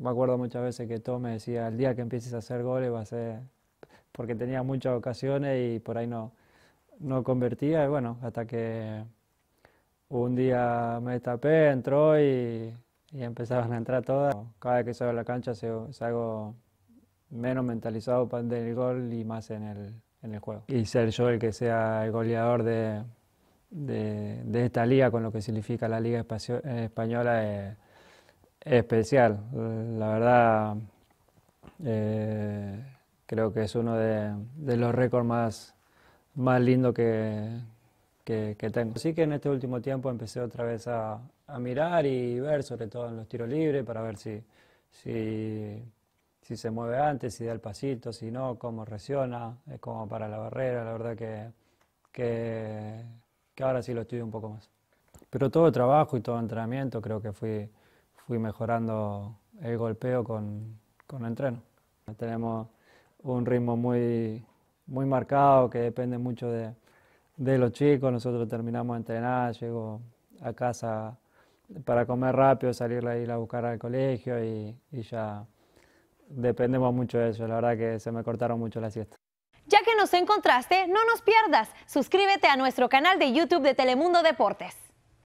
me acuerdo muchas veces que Tom me decía, el día que empieces a hacer goles va a ser porque tenía muchas ocasiones y por ahí no, no convertía. Y bueno, hasta que un día me tapé, entró y, empezaban empezaron a entrar todas. Cada vez que salgo a la cancha salgo menos mentalizado para el gol y más en el, en el juego. Y ser yo el que sea el goleador de, de, esta liga, con lo que significa la liga española. Eh, especial. Eh, la verdad, eh, creo que es uno de, los récords más, más lindos que, tengo. Así que en este último tiempo empecé otra vez a, mirar y ver, sobre todo en los tiros libres, para ver si, si, se mueve antes, si da el pasito, si no, cómo reacciona, es como para la barrera, la verdad que, que, ahora sí lo estudio un poco más. Pero todo trabajo y todo entrenamiento creo que fui fui mejorando el golpeo con, con entreno. Tenemos un ritmo muy, muy marcado que depende mucho de, los chicos. Nosotros terminamos de entrenar, llego a casa para comer rápido, salir a ir a buscar al colegio y, y ya dependemos mucho de eso. La verdad que se me cortaron mucho las siestas. Ya que nos encontraste, no nos pierdas. Suscríbete a nuestro canal de YouTube de Telemundo Deportes.